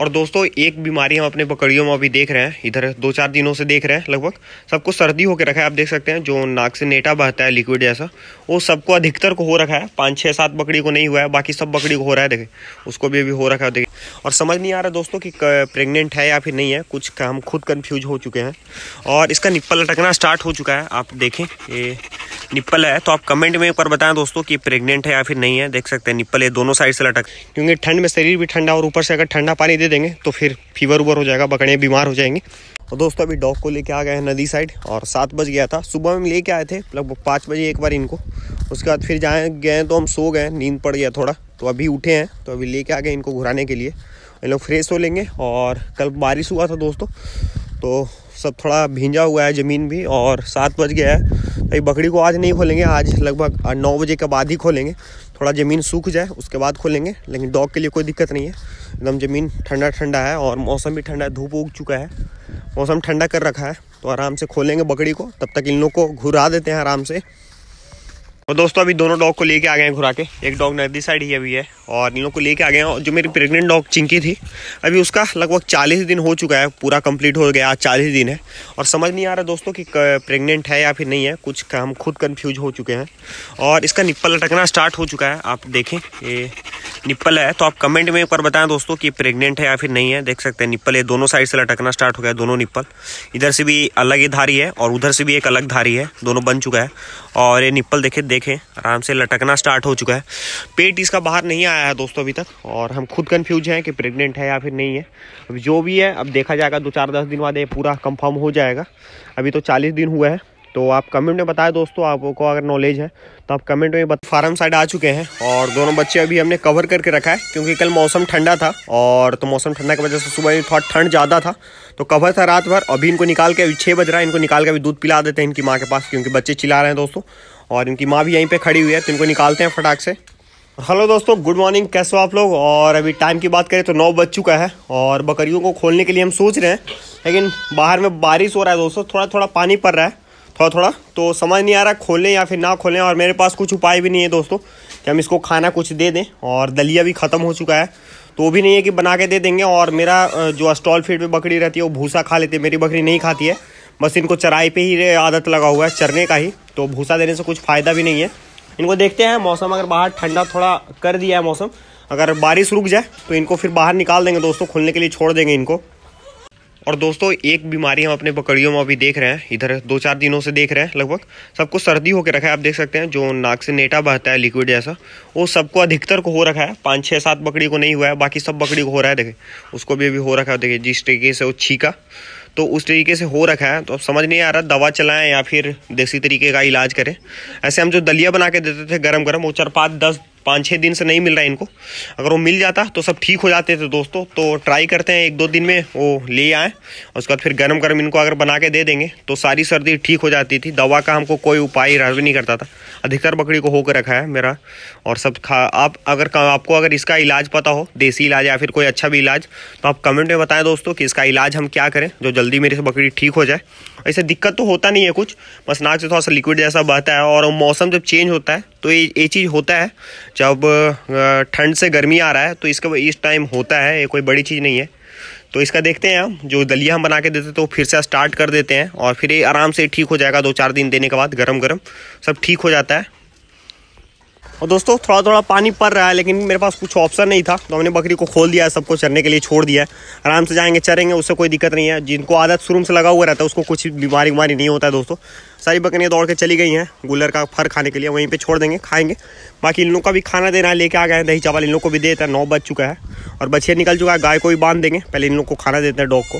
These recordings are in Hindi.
और दोस्तों एक बीमारी हम अपने बकरियों में अभी देख रहे हैं इधर दो चार दिनों से देख रहे हैं लगभग सबको सर्दी होकर रखा है आप देख सकते हैं जो नाक से नेटा बहता है लिक्विड जैसा वो सबको अधिकतर को हो रखा है पाँच छः सात बकरी को नहीं हुआ है बाकी सब बकरी को हो रहा है देखें उसको भी अभी हो रखा है देखें और समझ नहीं आ रहा दोस्तों कि प्रेगनेंट है या फिर नहीं है कुछ हम खुद कन्फ्यूज हो चुके हैं और इसका निप्पल लटकना स्टार्ट हो चुका है आप देखें ये निप्पल है तो आप कमेंट में एक बार बताएं दोस्तों कि प्रेग्नेंट है या फिर नहीं है देख सकते हैं निप्पल ये दोनों साइड से लटक क्योंकि ठंड में शरीर भी ठंडा और ऊपर से अगर ठंडा पानी दे दे देंगे तो फिर फीवर उवर हो जाएगा बकड़े बीमार हो जाएंगे तो दोस्तों अभी डॉग को लेके आ गए हैं नदी साइड और सात बज गया था सुबह हम लेके आए थे लगभग पाँच बजे एक बार इनको उसके बाद फिर जाए गए तो हम सो गए नींद पड़ गया थोड़ा तो अभी उठे हैं तो अभी लेके आ गए इनको घुराने के लिए इन लोग फ्रेश हो लेंगे और कल बारिश हुआ था दोस्तों तो सब थोड़ा भींजा हुआ है ज़मीन भी और सात बज गया है तो बकरी को आज नहीं खोलेंगे आज लगभग नौ बजे के बाद ही खोलेंगे थोड़ा ज़मीन सूख जाए उसके बाद खोलेंगे लेकिन डॉग के लिए कोई दिक्कत नहीं है एकदम ज़मीन ठंडा ठंडा है और मौसम भी ठंडा है धूप उग चुका है मौसम ठंडा कर रखा है तो आराम से खोलेंगे बकरी को तब तक इन लोग को घुरा देते हैं आराम से और दोस्तों अभी दोनों डॉग को लेके आ गए हैं घुरा के एक डॉग नदी साइड ही अभी है और इन लोग को लेके आ गए हैं जो मेरी प्रेग्नेंट डॉग चिंकी थी अभी उसका लगभग चालीस दिन हो चुका है पूरा कंप्लीट हो गया आज चालीस दिन है और समझ नहीं आ रहा दोस्तों कि प्रेग्नेंट है या फिर नहीं है कुछ हम खुद कन्फ्यूज हो चुके हैं और इसका निप्पल लटकना स्टार्ट हो चुका है आप देखें ये निप्पल है तो आप कमेंट में एक बार बताएं दोस्तों कि प्रेग्नेंट है या फिर नहीं है देख सकते हैं निप्पल ये दोनों साइड से लटकना स्टार्ट हो गया है दोनों निप्पल इधर से भी अलग ही धारी है और उधर से भी एक अलग धारी है दोनों बन चुका है और ये निप्पल देखे देखें आराम से लटकना स्टार्ट हो चुका है पेट इसका बाहर नहीं आया आया दोस्तों अभी तक और हम खुद कन्फ्यूज हैं कि प्रेग्नेंट है या फिर नहीं है अब जो भी है अब देखा जाएगा दो चार दस दिन बाद ये पूरा कंफर्म हो जाएगा अभी तो चालीस दिन हुआ तो है तो आप कमेंट में बताएं दोस्तों आपको अगर नॉलेज है तो आप कमेंट में बता फार्म साइड आ चुके हैं और दोनों बच्चे अभी हमने कवर करके रखा है क्योंकि कल मौसम ठंडा था और तो मौसम ठंडा की वजह से सुबह थोड़ा ठंड ज़्यादा था तो कवर था रात भर अभी इनको निकाल के अभी छः बज रहा है इनको निकाल के अभी दूध पिला देते हैं इनकी माँ के पास क्योंकि बच्चे चिल्ला रहे हैं दोस्तों और इनकी माँ भी यहीं पर खड़ी हुई है तो इनको निकालते हैं फटाक से हेलो दोस्तों गुड मॉर्निंग कैसे हो आप लोग और अभी टाइम की बात करें तो नौ बज चुका है और बकरियों को खोलने के लिए हम सोच रहे हैं लेकिन बाहर में बारिश हो रहा है दोस्तों थोड़ा थोड़ा पानी पड़ रहा है थोड़ा थोड़ा तो समझ नहीं आ रहा खोलें या फिर ना खोलें और मेरे पास कुछ उपाय भी नहीं है दोस्तों कि हम इसको खाना कुछ दे दें और दलिया भी ख़त्म हो चुका है तो वो भी नहीं है कि बना के दे देंगे और मेरा जो स्टॉल फीड पर बकरी रहती है वो भूसा खा लेती है मेरी बकरी नहीं खाती है बस इनको चराई पर ही आदत लगा हुआ है चरने का ही तो भूसा देने से कुछ फ़ायदा भी नहीं है इनको देखते हैं मौसम अगर बाहर ठंडा थोड़ा कर दिया है मौसम अगर बारिश रुक जाए तो इनको फिर बाहर निकाल देंगे दोस्तों खुलने के लिए छोड़ देंगे इनको और दोस्तों एक बीमारी हम अपने बकरियों में अभी देख रहे हैं इधर दो चार दिनों से देख रहे हैं लगभग सबको सर्दी होकर रखा है आप देख सकते हैं जो नाक से नेटा बहता है लिक्विड जैसा वो सबको अधिकतर को हो रखा है पाँच छः सात बकरी को नहीं हुआ है बाकी सब बकरी को हो रहा है देखे उसको भी अभी हो रखा है देखिए जिस तरीके से वो छीका तो उस तरीके से हो रखा है तो अब समझ नहीं आ रहा दवा चलाएं या फिर देसी तरीके का इलाज करें ऐसे हम जो दलिया बना के देते थे गरम गरम वो चार पाँच दस पाँच छः दिन से नहीं मिल रहा है इनको अगर वो मिल जाता तो सब ठीक हो जाते थे दोस्तों तो ट्राई करते हैं एक दो दिन में वो ले आए और उसके बाद फिर गर्म गर्म इनको अगर बना के दे देंगे तो सारी सर्दी ठीक हो जाती थी दवा का हमको कोई उपाय इलाज नहीं करता था अधिकतर बकरी को होकर रखा है मेरा और सब खा आप अगर आपको अगर इसका इलाज पता हो देसी इलाज या फिर कोई अच्छा भी इलाज तो आप कमेंट में बताएं दोस्तों कि इसका इलाज हम क्या करें जो जल्दी मेरी बकरी ठीक हो जाए ऐसे दिक्कत तो होता नहीं है कुछ बस नाक से थोड़ा सा लिक्विड जैसा बहता है और मौसम जब चेंज होता है तो ये ये चीज़ होता है जब ठंड से गर्मी आ रहा है तो इसका इस टाइम होता है ये कोई बड़ी चीज़ नहीं है तो इसका देखते हैं हम जो दलिया हम बना के देते तो फिर से स्टार्ट कर देते हैं और फिर ये आराम से ठीक हो जाएगा दो चार दिन देने के बाद गर्म गर्म सब ठीक हो जाता है और दोस्तों थोड़ा थोड़ा पानी पड़ रहा है लेकिन मेरे पास कुछ ऑप्शन नहीं था तो हमने बकरी को खोल दिया है सबको चरने के लिए छोड़ दिया है आराम से जाएंगे चरेंगे उससे कोई दिक्कत नहीं है जिनको आदत शुरू से लगा हुआ रहता है उसको कुछ बीमारी बीमारी नहीं होता है दोस्तों सारी बकरियाँ दौड़ के चली गई हैं गुलर का फर खाने के लिए वहीं पर छोड़ देंगे खाएंगे बाकी इन लोग का भी खाना देना है लेके आ गए हैं दही चावल इन लोग को भी देता है नौ बज चुका है और बछिया निकल चुका है गाय को भी बांध देंगे पहले इन लोग को खाना देते हैं डॉग को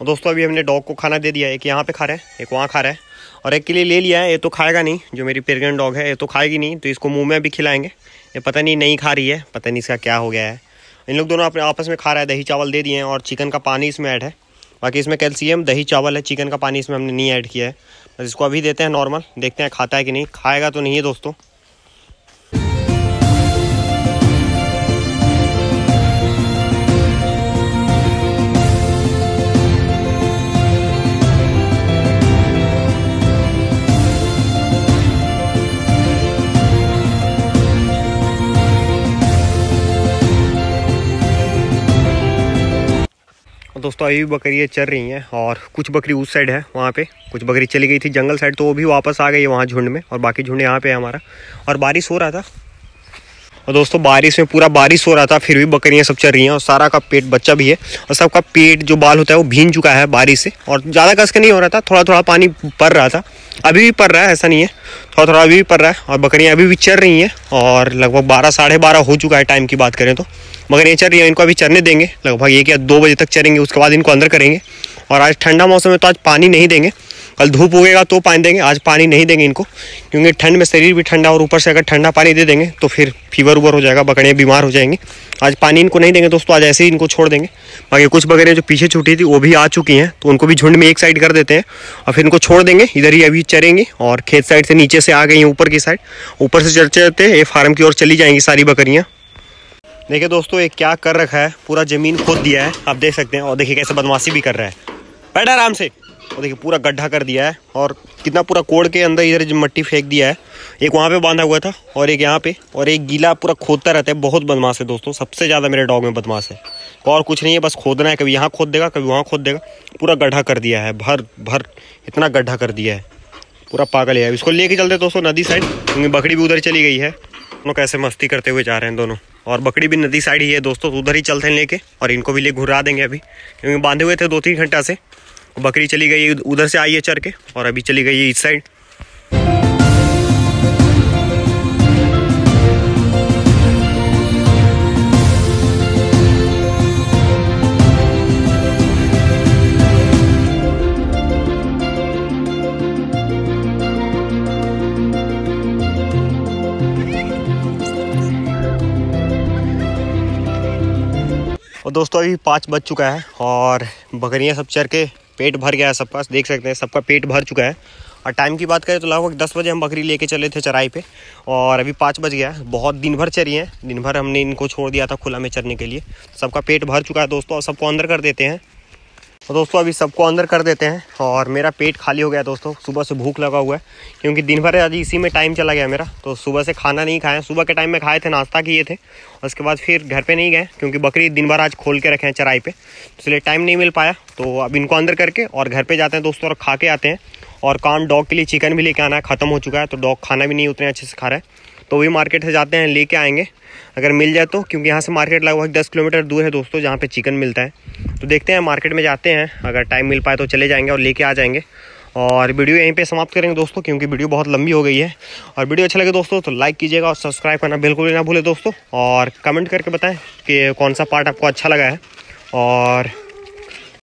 और दोस्तों अभी हमने डॉग को खाना दे दिया एक यहाँ पे खा रहा है एक वहाँ खा रहा है और एक के लिए ले लिया है ये तो खाएगा नहीं जो मेरी पेरगन डॉग है ये तो खाएगी नहीं तो इसको मुँह में भी खिलाएंगे ये पता नहीं नहीं खा रही है पता नहीं इसका क्या हो गया है इन लोग दोनों अपने आपस में खा रहा है दही चावल दे दिए हैं और चिकन का पानी इसमें ऐड है बाकी इसमें कैल्शियम दही चावल है चिकन का पानी इसमें हमने नहीं ऐड किया है बस इसको अभी देते हैं नॉर्मल देखते हैं खाता है कि नहीं खाएगा तो नहीं है दोस्तों दोस्तों अभी भी बकरियाँ चल रही हैं और कुछ बकरी उस साइड है वहाँ पे कुछ बकरी चली गई थी जंगल साइड तो वो भी वापस आ गई है वहाँ झुंड में और बाकी झुंड यहाँ पे है हमारा और बारिश हो रहा था और दोस्तों बारिश में पूरा बारिश हो रहा था फिर भी बकरियाँ सब चल रही हैं और सारा का पेट बच्चा भी है और सबका पेट जो बाल होता है वो भीन चुका है बारिश से और ज़्यादा कस नहीं हो रहा था थोड़ा थोड़ा पानी पड़ रहा था अभी भी पड़ रहा है ऐसा नहीं है थोड़ा थोड़ा अभी भी पड़ रहा है और बकरियाँ अभी भी चर रही हैं और लगभग बारह साढ़े बारह हो चुका है टाइम की बात करें तो मगर ये चल रही है इनको अभी चरने देंगे लगभग एक या दो बजे तक चरेंगे उसके बाद इनको अंदर करेंगे और आज ठंडा मौसम है तो आज पानी नहीं देंगे कल धूप उगेगा तो पानी देंगे आज पानी नहीं देंगे इनको क्योंकि ठंड में शरीर भी ठंडा और ऊपर से अगर ठंडा पानी दे देंगे तो फिर फीवर उवर हो जाएगा बकरे बीमार हो जाएंगे आज पानी इनको नहीं देंगे दोस्तों आज ऐसे ही इनको छोड़ देंगे बाकी कुछ बकरे जो पीछे छूटी थी वो भी आ चुकी हैं तो उनको भी झुंड में एक साइड कर देते हैं और फिर इनको छोड़ देंगे इधर ही अभी चरेंगे और खेत साइड से नीचे से आ गई हैं ऊपर की साइड ऊपर से चढ़ चलते ये फार्म की ओर चली जाएंगी सारी बकरियाँ देखिए दोस्तों ये क्या कर रखा है पूरा ज़मीन खोद दिया है आप देख सकते हैं और देखिए कैसे बदमाशी भी कर रहा है बैठा आराम से और देखिए पूरा गड्ढा कर दिया है और कितना पूरा कोड़ के अंदर इधर मट्टी फेंक दिया है एक वहाँ पे बांधा हुआ था और एक यहाँ पे और एक गीला पूरा खोदता रहता है बहुत बदमाश है दोस्तों सबसे ज़्यादा मेरे डॉग में बदमाश है और कुछ नहीं है बस खोदना है कभी यहाँ खोद देगा कभी वहाँ खोद देगा पूरा गड्ढा कर दिया है भर भर इतना गड्ढा कर दिया है पूरा पागल है इसको लेके चलते दोस्तों नदी साइड क्योंकि बकरी भी उधर चली गई है दोनों कैसे मस्ती करते हुए जा रहे हैं दोनों और बकरी भी नदी साइड ही है दोस्तों उधर ही चलते हैं लेके और इनको भी ले घुरा देंगे अभी क्योंकि बांधे हुए थे दो तीन घंटा से बकरी चली गई उधर से आई है चर के और अभी चली गई है इस साइड और दोस्तों अभी पाँच बज चुका है और बकरियां सब चर के पेट भर गया है सबका देख सकते हैं सबका पेट भर चुका है और टाइम की बात करें तो लगभग दस बजे हम बकरी लेके चले थे चराई पे और अभी पाँच बज गया है बहुत दिन भर चरी हैं दिन भर हमने इनको छोड़ दिया था खुला में चरने के लिए सबका पेट भर चुका है दोस्तों और सबको अंदर कर देते हैं तो दोस्तों अभी सबको अंदर कर देते हैं और मेरा पेट खाली हो गया दोस्तों सुबह से भूख लगा हुआ है क्योंकि दिन भर आज इसी में टाइम चला गया मेरा तो सुबह से खाना नहीं खाया सुबह के टाइम में खाए थे नाश्ता किए थे उसके बाद फिर घर पे नहीं गए क्योंकि बकरी दिन भर आज खोल के रखे हैं चराई तो इसलिए टाइम नहीं मिल पाया तो अब इनको अंदर करके और घर पर जाते हैं दोस्तों और खा के आते हैं और काम डॉग के लिए चिकन भी लेके आना है ख़त्म हो चुका है तो डॉग खाना भी नहीं उतने अच्छे से खा रहा है तो वही मार्केट से जाते हैं लेके आएंगे अगर मिल जाए तो क्योंकि यहाँ से मार्केट लगभग दस किलोमीटर दूर है दोस्तों जहाँ पे चिकन मिलता है तो देखते हैं मार्केट में जाते हैं अगर टाइम मिल पाए तो चले जाएंगे और लेके आ जाएंगे और वीडियो यहीं पे समाप्त करेंगे दोस्तों क्योंकि वीडियो बहुत लंबी हो गई है और वीडियो अच्छा लगे दोस्तों तो लाइक कीजिएगा और सब्सक्राइब करना बिल्कुल ना भूलें दोस्तों और कमेंट करके बताएँ कि कौन सा पार्ट आपको अच्छा लगा है और